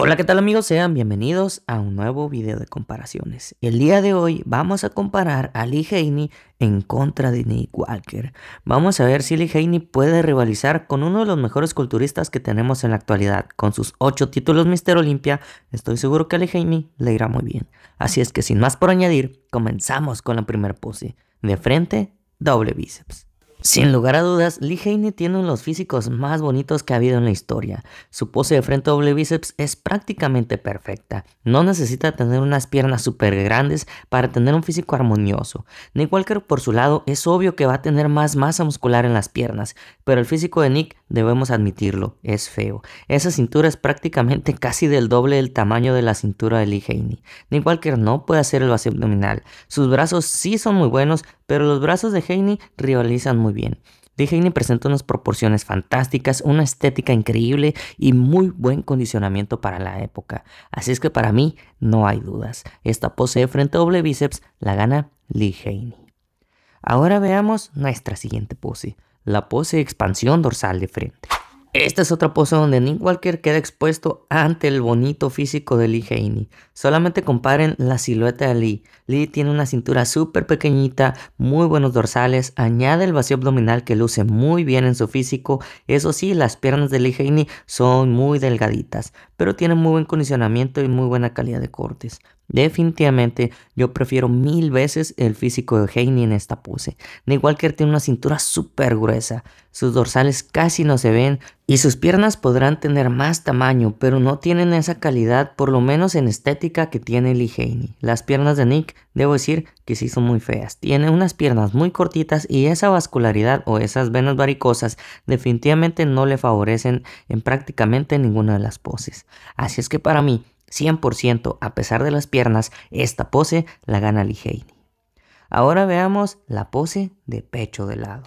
Hola, ¿qué tal amigos? Sean bienvenidos a un nuevo video de comparaciones. El día de hoy vamos a comparar a Lee Haney en contra de Nick Walker. Vamos a ver si Lee Haney puede rivalizar con uno de los mejores culturistas que tenemos en la actualidad. Con sus 8 títulos Mister Olympia estoy seguro que Lee Haney le irá muy bien. Así es que sin más por añadir, comenzamos con la primera pose. De frente, doble bíceps. Sin lugar a dudas, Lee Haney tiene uno de los físicos más bonitos que ha habido en la historia. Su pose de frente doble bíceps es prácticamente perfecta. No necesita tener unas piernas súper grandes para tener un físico armonioso. Nick Walker, por su lado, es obvio que va a tener más masa muscular en las piernas, pero el físico de Nick, debemos admitirlo, es feo. Esa cintura es prácticamente casi del doble del tamaño de la cintura de Lee Haney. Nick Walker no puede hacer el base abdominal. Sus brazos sí son muy buenos, pero los brazos de Haney rivalizan muy bien. Heine presenta unas proporciones fantásticas, una estética increíble y muy buen condicionamiento para la época. Así es que para mí no hay dudas. Esta pose de frente doble bíceps la gana Lee Heine. Ahora veamos nuestra siguiente pose, la pose de expansión dorsal de frente. Esta es otra pose donde Nick Walker queda expuesto ante el bonito físico de Lee Haney. Solamente comparen la silueta de Lee. Lee tiene una cintura súper pequeñita, muy buenos dorsales, añade el vacío abdominal que luce muy bien en su físico. Eso sí, las piernas de Lee Haney son muy delgaditas, pero tienen muy buen condicionamiento y muy buena calidad de cortes. Definitivamente yo prefiero mil veces el físico de Haney en esta pose. Nick Walker tiene una cintura súper gruesa, sus dorsales casi no se ven, y sus piernas podrán tener más tamaño, pero no tienen esa calidad, por lo menos en estética, que tiene Lee Las piernas de Nick, debo decir que sí son muy feas. Tiene unas piernas muy cortitas y esa vascularidad o esas venas varicosas definitivamente no le favorecen en prácticamente ninguna de las poses. Así es que para mí, 100%, a pesar de las piernas, esta pose la gana Lee Ahora veamos la pose de pecho de lado.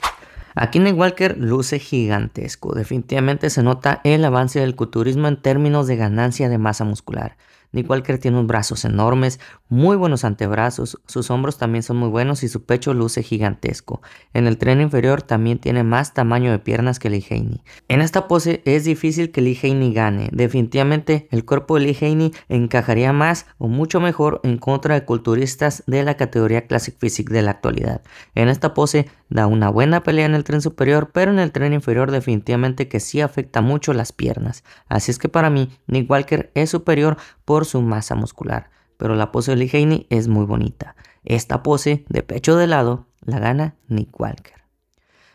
Aquí Nick Walker luce gigantesco. Definitivamente se nota el avance del culturismo en términos de ganancia de masa muscular. Nick Walker tiene unos brazos enormes, muy buenos antebrazos, sus hombros también son muy buenos y su pecho luce gigantesco. En el tren inferior también tiene más tamaño de piernas que Lee Haney. En esta pose es difícil que Lee Haney gane. Definitivamente el cuerpo de Lee Haney encajaría más o mucho mejor en contra de culturistas de la categoría Classic Physique de la actualidad. En esta pose da una buena pelea en el tren superior, pero en el tren inferior definitivamente que sí afecta mucho las piernas. Así es que para mí Nick Walker es superior por su masa muscular, pero la pose de Lee es muy bonita. Esta pose de pecho de lado la gana Nick Walker.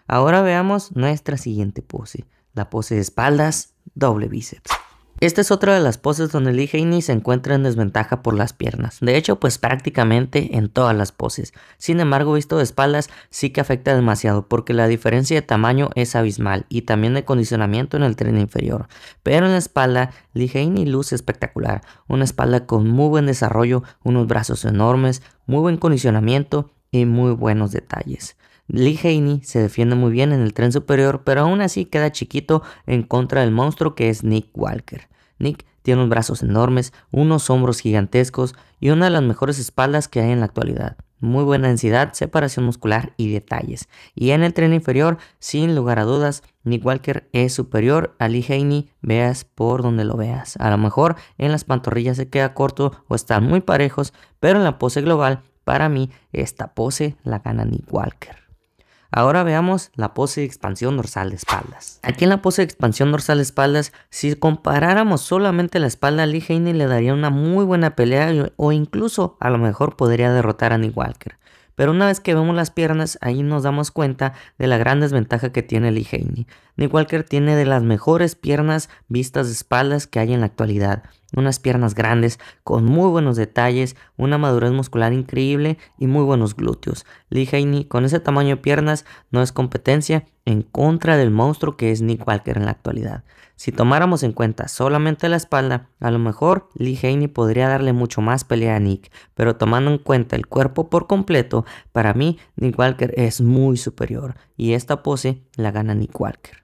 Ahora veamos nuestra siguiente pose, la pose de espaldas, doble bíceps. Esta es otra de las poses donde Lee Haney se encuentra en desventaja por las piernas. De hecho, pues prácticamente en todas las poses. Sin embargo, visto de espaldas sí que afecta demasiado porque la diferencia de tamaño es abismal y también de condicionamiento en el tren inferior. Pero en la espalda, Lee Haney luce espectacular. Una espalda con muy buen desarrollo, unos brazos enormes, muy buen condicionamiento y muy buenos detalles. Lee Haney se defiende muy bien en el tren superior, pero aún así queda chiquito en contra del monstruo que es Nick Walker. Nick tiene unos brazos enormes, unos hombros gigantescos y una de las mejores espaldas que hay en la actualidad. Muy buena densidad, separación muscular y detalles. Y en el tren inferior, sin lugar a dudas, Nick Walker es superior a Lee Haney, veas por donde lo veas. A lo mejor en las pantorrillas se queda corto o están muy parejos, pero en la pose global, para mí, esta pose la gana Nick Walker. Ahora veamos la pose de expansión dorsal de espaldas. Aquí en la pose de expansión dorsal de espaldas, si comparáramos solamente la espalda a Lee Haney le daría una muy buena pelea o incluso a lo mejor podría derrotar a Nick Walker. Pero una vez que vemos las piernas, ahí nos damos cuenta de la gran desventaja que tiene Lee Haney. Nick Walker tiene de las mejores piernas vistas de espaldas que hay en la actualidad unas piernas grandes, con muy buenos detalles, una madurez muscular increíble y muy buenos glúteos. Lee Haney con ese tamaño de piernas no es competencia en contra del monstruo que es Nick Walker en la actualidad. Si tomáramos en cuenta solamente la espalda, a lo mejor Lee Haney podría darle mucho más pelea a Nick, pero tomando en cuenta el cuerpo por completo, para mí Nick Walker es muy superior y esta pose la gana Nick Walker.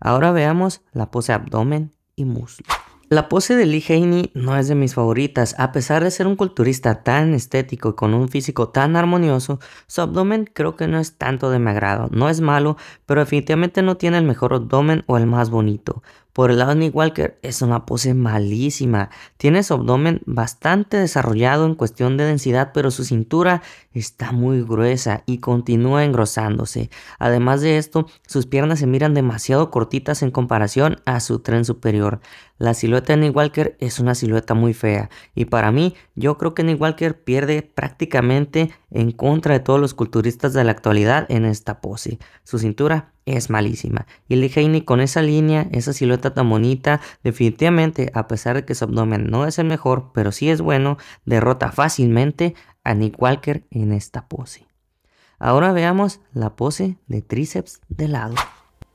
Ahora veamos la pose abdomen y muslo. La pose de Lee Haney no es de mis favoritas, a pesar de ser un culturista tan estético y con un físico tan armonioso, su abdomen creo que no es tanto de mi agrado, no es malo, pero definitivamente no tiene el mejor abdomen o el más bonito. Por el lado de Nick Walker es una pose malísima. Tiene su abdomen bastante desarrollado en cuestión de densidad, pero su cintura está muy gruesa y continúa engrosándose. Además de esto, sus piernas se miran demasiado cortitas en comparación a su tren superior. La silueta de Nick Walker es una silueta muy fea y para mí yo creo que Nick Walker pierde prácticamente en contra de todos los culturistas de la actualidad en esta pose. Su cintura es malísima. Y Lee con esa línea, esa silueta tan bonita, definitivamente, a pesar de que su abdomen no es el mejor, pero sí es bueno, derrota fácilmente a Nick Walker en esta pose. Ahora veamos la pose de tríceps de lado.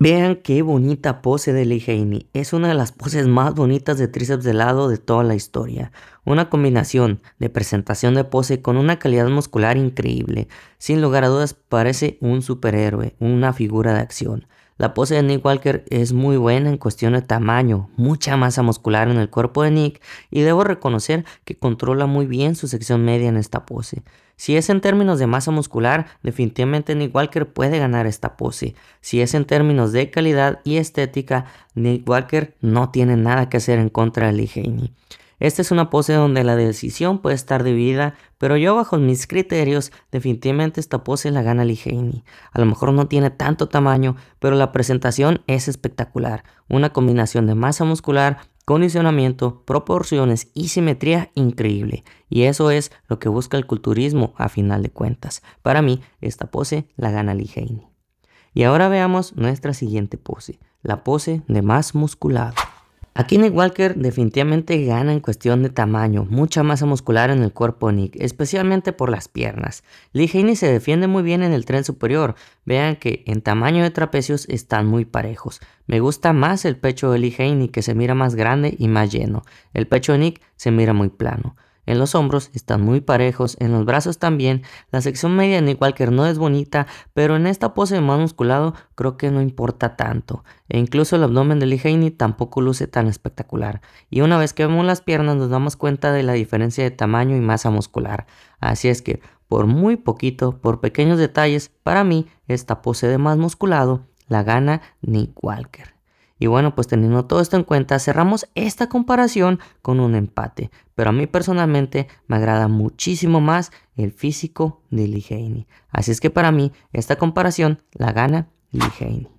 Vean qué bonita pose de Lee Haney. Es una de las poses más bonitas de tríceps de lado de toda la historia. Una combinación de presentación de pose con una calidad muscular increíble. Sin lugar a dudas parece un superhéroe, una figura de acción. La pose de Nick Walker es muy buena en cuestión de tamaño, mucha masa muscular en el cuerpo de Nick y debo reconocer que controla muy bien su sección media en esta pose. Si es en términos de masa muscular, definitivamente Nick Walker puede ganar esta pose. Si es en términos de calidad y estética, Nick Walker no tiene nada que hacer en contra de Lee Haney. Esta es una pose donde la decisión puede estar dividida, pero yo bajo mis criterios definitivamente esta pose la gana Lee Haney. A lo mejor no tiene tanto tamaño, pero la presentación es espectacular. Una combinación de masa muscular, condicionamiento, proporciones y simetría increíble. Y eso es lo que busca el culturismo a final de cuentas. Para mí, esta pose la gana Ligeini. Y ahora veamos nuestra siguiente pose, la pose de más musculado. Aquí Nick Walker definitivamente gana en cuestión de tamaño, mucha masa muscular en el cuerpo de Nick, especialmente por las piernas. Lee Haney se defiende muy bien en el tren superior, vean que en tamaño de trapecios están muy parejos. Me gusta más el pecho de Lee Haney que se mira más grande y más lleno, el pecho de Nick se mira muy plano. En los hombros están muy parejos, en los brazos también. La sección media de Nick Walker no es bonita, pero en esta pose de más musculado creo que no importa tanto. E incluso el abdomen de Lee Haney tampoco luce tan espectacular. Y una vez que vemos las piernas nos damos cuenta de la diferencia de tamaño y masa muscular. Así es que, por muy poquito, por pequeños detalles, para mí esta pose de más musculado la gana Nick Walker. Y bueno, pues teniendo todo esto en cuenta, cerramos esta comparación con un empate. Pero a mí personalmente me agrada muchísimo más el físico de Ligeini. Así es que para mí esta comparación la gana Ligeini.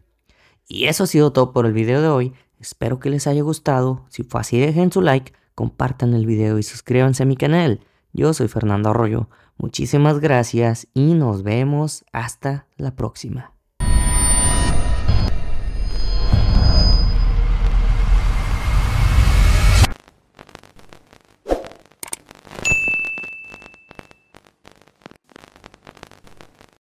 Y eso ha sido todo por el video de hoy. Espero que les haya gustado. Si fue así, dejen su like, compartan el video y suscríbanse a mi canal. Yo soy Fernando Arroyo. Muchísimas gracias y nos vemos hasta la próxima.